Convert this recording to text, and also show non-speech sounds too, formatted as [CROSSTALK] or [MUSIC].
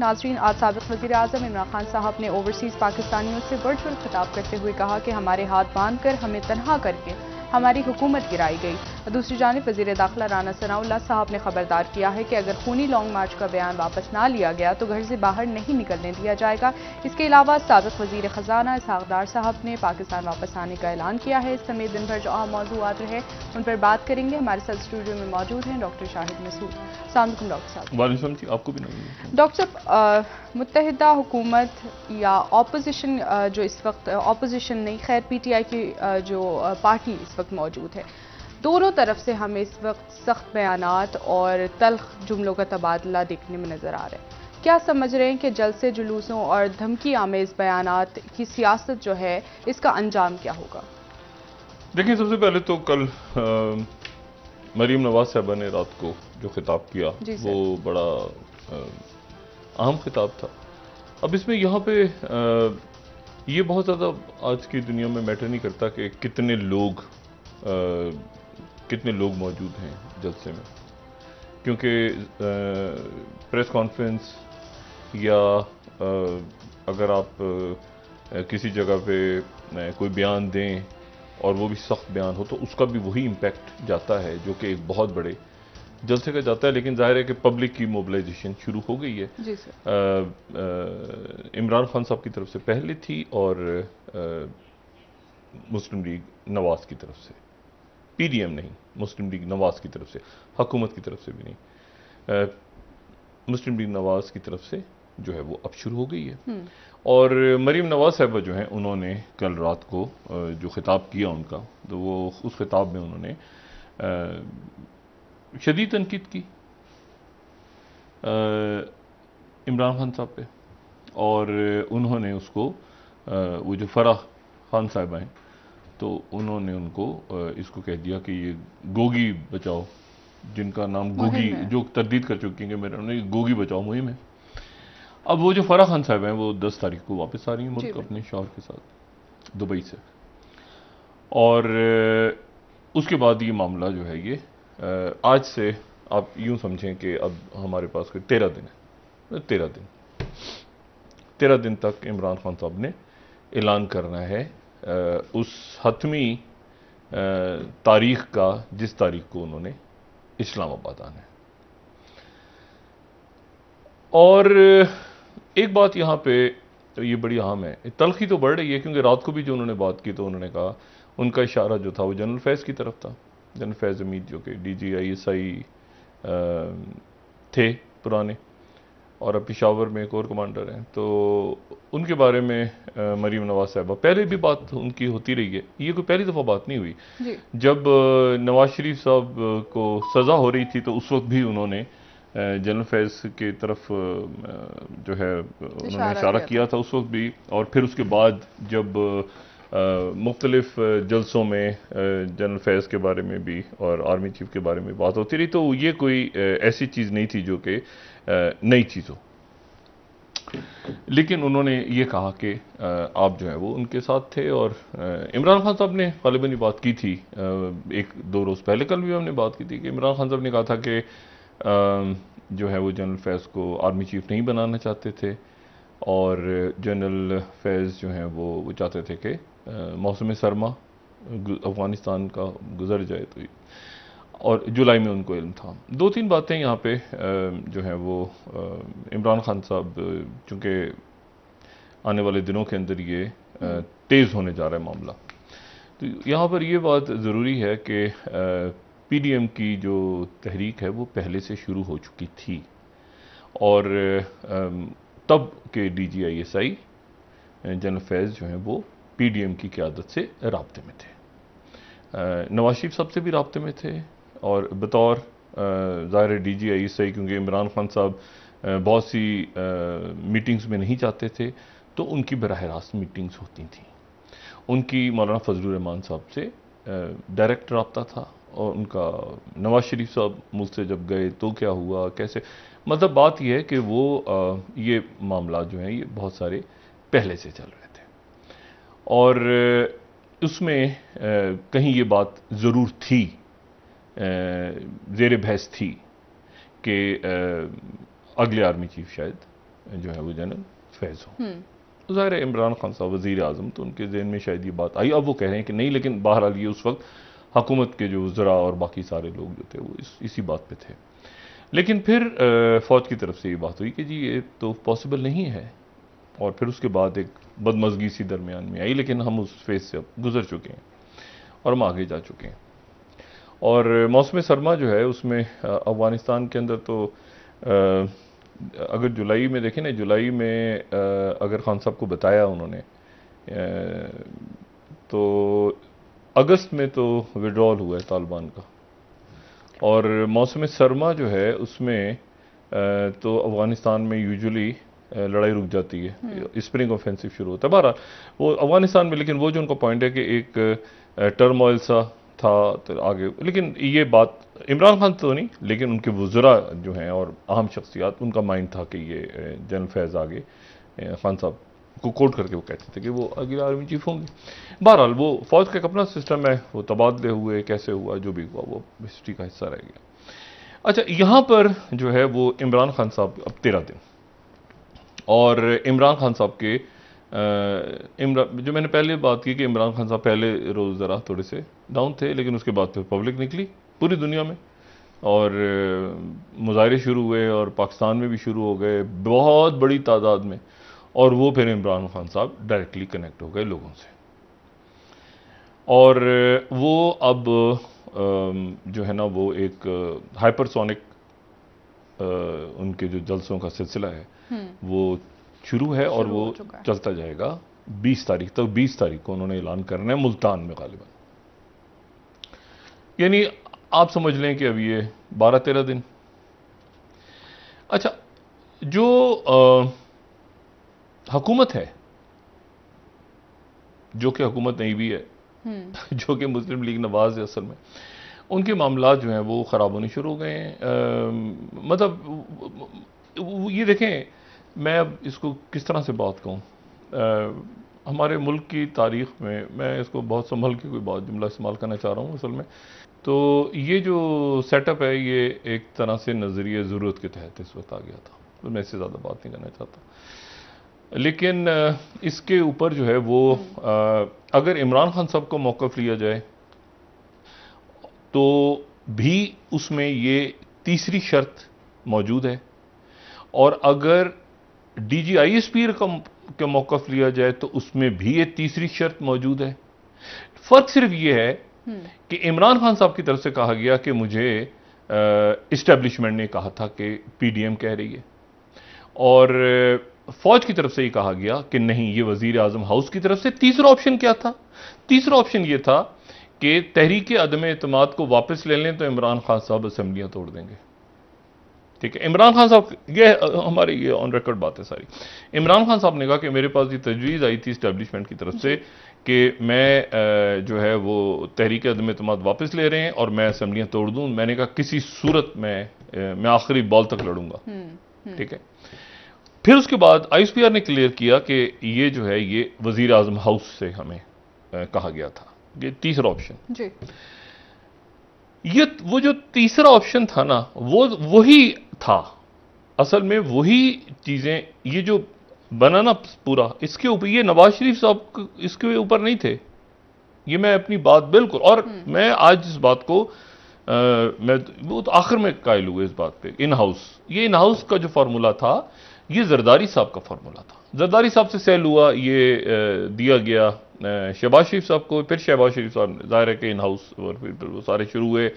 नाजरीन आज सबक वजी अजम इमरान खान साहब ने ओवरसीज़ पाकिस्तानियों से वर्चुअल खिताब करते हुए कहा कि हमारे हाथ बांध कर हमें तनहा करके हमारी हुकूमत गिराई गई दूसरी जानब वजी दाखिला राना सनाउल्ला साहब ने खबरदार किया है कि अगर खूनी लॉन्ग मार्च का बयान वापस ना लिया गया तो घर से बाहर नहीं निकलने दिया जाएगा इसके अलावा सबक वजीर खजाना इसहाकदार साहब ने पाकिस्तान वापस आने का ऐलान किया है इस समय दिन भर जो अहम मौजूद रहे उन पर बात करेंगे हमारे साथ स्टूडियो में मौजूद हैं डॉक्टर शाहिद मसूद डॉक्टर साहब आपको भी डॉक्टर साहब मुतहदा हुकूमत या ऑपोजिशन जो इस वक्त ऑपोजिशन नहीं खैर पी टी आई की जो पार्टी इस वक्त मौजूद है दोनों तरफ से हमें इस वक्त सख्त बयान और तलख जुमलों का तबादला देखने में नजर आ रहा है क्या समझ रहे हैं कि जलसे जुलूसों और धमकी आमेज बयान की सियासत जो है इसका अंजाम क्या होगा देखिए सबसे पहले तो कल मरीम नवाज साहबा ने रात को जो खिताब किया वो बड़ा अहम खिताब था अब इसमें यहाँ पे आ, ये बहुत ज़्यादा आज की दुनिया में मैटर नहीं करता कि कितने लोग आ, कितने लोग मौजूद हैं जलसे में क्योंकि प्रेस कॉन्फ्रेंस या आ, अगर आप आ, किसी जगह पे कोई बयान दें और वो भी सख्त बयान हो तो उसका भी वही इम्पैक्ट जाता है जो कि एक बहुत बड़े जलसे का जाता है लेकिन जाहिर है कि पब्लिक की मोबिलाइजेशन शुरू हो गई है इमरान खान साहब की तरफ से पहले थी और आ, मुस्लिम लीग नवाज की तरफ से पी डी एम नहीं मुस्लिम लीग नवाज़ की तरफ से हकूमत की तरफ से भी नहीं आ, मुस्लिम लीग नवाज़ की तरफ से जो है वो अब शुरू हो गई है हम्म। और मरीम नवाज साहबा जो हैं उन्होंने कल रात को जो खिताब किया उनका तो वो उस खिताब में उन्होंने शदीद तनकीद की इमरान खान साहब पे और उन्होंने उसको वो जो फराह खान साहबा हैं तो उन्होंने उनको इसको कह दिया कि ये गोगी बचाओ जिनका नाम गोगी जो तरदीद कर चुकी हैं कि मेरा उन्होंने गोगी बचाओ मुहिम है अब वो जो फराह खान साहब हैं वो दस तारीख को वापस आ रही हैं मुल्क अपने शौहर के साथ दुबई से और उसके बाद ये मामला जो है ये आज से आप यूँ समझें कि अब हमारे पास कोई तेरह दिन है तेरह दिन तेरह दिन तक इमरान खान साहब ने ऐलान करना है उस हतमी तारीख का जिस तारीख को उन्होंने इस्लामाबाद आना है और एक बात यहाँ पे तो ये बड़ी अहम है तलखी तो बढ़ रही है क्योंकि रात को भी जो उन्होंने बात की तो उन्होंने कहा उनका इशारा जो था वो जनरल फैज़ की तरफ था जनरल फैज़ अमीद जो कि डी जी आई एस आई थे पुराने और अब पिशावर में एक और कमांडर हैं तो उनके बारे में मरीम नवाज साहबा पहले भी बात उनकी होती रही है ये कोई पहली दफ़ा बात नहीं हुई जब नवाज शरीफ साहब को सज़ा हो रही थी तो उस वक्त भी उन्होंने जनरल फैज की तरफ जो है उन्होंने इशारा किया था उस वक्त भी और फिर उसके बाद जब मुख्तलिफ जलसों में जनरल फैज़ के बारे में भी और आर्मी चीफ के बारे में बात होती रही तो ये कोई ऐसी चीज़ नहीं थी जो कि नई चीज़ हो लेकिन उन्होंने ये कहा कि आप जो है वो उनके साथ थे और इमरान खान साहब ने गालिबा ये बात की थी एक दो रोज़ पहले कल भी हमने बात की थी कि इमरान खान साहब ने कहा था कि जो है वो जनरल फैज़ को आर्मी चीफ नहीं बनाना चाहते थे और जनरल फैज़ जो हैं वो वो चाहते थे कि मौसम सरमा अफ़गानिस्तान का गुजर जाए तो और जुलाई में उनको इल्म था दो तीन बातें यहाँ पे जो हैं वो इमरान खान साहब चूँकि आने वाले दिनों के अंदर ये हम्म। तेज़ होने जा रहा है मामला तो यहाँ पर ये बात ज़रूरी है कि पी डी एम की जो तहरीक है वो पहले से शुरू हो चुकी थी और तब के D G I S I General Faiz जो हैं वो पीडीएम की क्यादत से रबते में थे नवाज शरीफ साहब से भी रबते में थे और बतौर ज़ाहिर डी जी आई सही क्योंकि इमरान खान साहब बहुत सी मीटिंग्स में नहीं जाते थे तो उनकी बरह रास्त मीटिंग्स होती थी उनकी मौलाना फजलरहमान साहब से डायरेक्ट रबता था और उनका नवाज शरीफ साहब मुझसे जब गए तो क्या हुआ कैसे मतलब बात यह है कि वो ये मामला जो हैं ये बहुत सारे पहले से चल रहे थे और उसमें कहीं ये बात ज़रूर थी जेर बहस थी कि अगले आर्मी चीफ शायद जो है वो जनरल फैज़ हो हम्म। ज़ाहिर है इमरान खान साहब वज़ी अजम तो उनके जहन में शायद ये बात आई अब वो कह रहे हैं कि नहीं लेकिन बहरहाल ये उस वक्त हकूमत के जो ज़रा और बाकी सारे लोग जो थे वो इस, इसी बात पर थे लेकिन फिर फ़ौज की तरफ से ये बात हुई कि जी ये तो पॉसिबल नहीं है और फिर उसके बाद एक बदमजगी सी दरमियान में आई लेकिन हम उस फेज से अब गुजर चुके हैं और हम आगे जा चुके हैं और मौसम सरमा जो है उसमें अफ़गानिस्तान के अंदर तो अगर जुलाई में देखें ना जुलाई में अगर खान साहब को बताया उन्होंने तो अगस्त में तो विड्रॉल हुआ है तालिबान का और मौसम सरमा जो है उसमें तो अफ़गानिस्तान में यूजुअली लड़ाई रुक जाती है स्प्रिंग ऑफेंसिव शुरू होता है बहरहाल वो अफगानिस्तान में लेकिन वो जो उनका पॉइंट है कि एक टर्मोइल सा था तो आगे लेकिन ये बात इमरान खान तो नहीं लेकिन उनके वजरा जो हैं और अहम शख्सियात उनका माइंड था कि ये जनरल फैज़ आगे खान साहब को कोट करके वो कहते थे कि वो अगले आर्मी चीफ होंगे बहरहाल वो फौज का एक अपना सिस्टम है वो तबादले हुए कैसे हुआ जो भी हुआ वो हिस्ट्री का हिस्सा रह गया अच्छा यहाँ पर जो है वो इमरान खान साहब अब तेरह दिन और इमरान खान साहब के इमरान जो मैंने पहले बात की कि इमरान खान साहब पहले रोज़ ज़रा थोड़े से डाउन थे लेकिन उसके बाद फिर पब्लिक निकली पूरी दुनिया में और मुजाहरे शुरू हुए और पाकिस्तान में भी शुरू हो गए बहुत बड़ी तादाद में और वो फिर इमरान खान साहब डायरेक्टली कनेक्ट हो गए लोगों से और वो अब जो है ना वो एक हाइपरसोनिक उनके जो जलसों का सिलसिला है हम्म। वो शुरू है और वो चलता जाएगा बीस तारीख तक बीस तारीख को उन्होंने ऐलान करना है मुल्तान में गालिबा यानी आप समझ लें कि अब ये बारह तेरह दिन अच्छा जो हकूमत है जो कि हुकूमत नहीं भी है हम्म। [LAUGHS] जो कि मुस्लिम लीग नवाज है असल में उनके मामला जो हैं वो ख़राब होने शुरू हो गए हैं मतलब ये देखें मैं अब इसको किस तरह से बात कहूँ हमारे मुल्क की तारीख में मैं इसको बहुत संभल के कोई बात जुमला इस्तेमाल करना चाह रहा हूँ असल में तो ये जो सेटअप है ये एक तरह से नज़रिए ज़रूरत के तहत इस वक्त आ गया था तो मैं इससे ज़्यादा बात नहीं करना चाहता लेकिन इसके ऊपर जो है वो अगर इमरान खान साहब को मौक़ लिया जाए तो भी उसमें ये तीसरी शर्त मौजूद है और अगर D G I S P का का मौक़ लिया जाए तो उसमें भी ये तीसरी शर्त मौजूद है फ़र्क सिर्फ ये है हम्म। कि इमरान खान साहब की तरफ से कहा गया कि मुझे इस्टेब्लिशमेंट ने कहा था कि पी डी एम कह रही है और फौज की तरफ से ही कहा गया कि नहीं ये वजीर आजम हाउस की तरफ से तीसरा ऑप्शन क्या था तीसरा ऑप्शन ये था कि तहरीक अदम अतमाद को वापस ले लें तो इमरान खान साहब असम्बलियाँ तोड़ देंगे ठीक है इमरान खान साहब यह हमारी ये ऑन रिकॉर्ड बात है सारी इमरान खान साहब ने कहा कि मेरे पास ये तजवीज़ आई थी इस्टेबलिशमेंट की तरफ से कि मैं जो है वो तहरीक अदम अतमाद वापस ले रहे हैं और मैं असम्बलियाँ तोड़ दूँ मैंने कहा किसी सूरत में मैं आखिरी बॉल तक लड़ूंगा हम्म, हम्म। ठीक है फिर उसके बाद आई एस पी आर ने क्लियर किया कि ये जो है ये वज़ी अजम हाउस से हमें कहा गया था ये तीसरा ऑप्शन जी ये वो जो तीसरा ऑप्शन था ना वो वही था असल में वही चीज़ें ये जो बना ना पूरा इसके ऊपर ये नवाज शरीफ साहब इसके ऊपर नहीं थे ये मैं अपनी बात बिल्कुल और हम्म। मैं आज इस बात को आ, मैं वो तो आखिर में कायल हुए इस बात पे इन हाउस ये इन हाउस का जो फार्मूला था ये जरदारी साहब का फार्मूला था जरदारी साहब से सेल हुआ ये दिया गया शहबाज शरीफ साहब को फिर शहबाज शरीफ साहब जाहिर है कि इन हाउस तो सारे शुरू हुए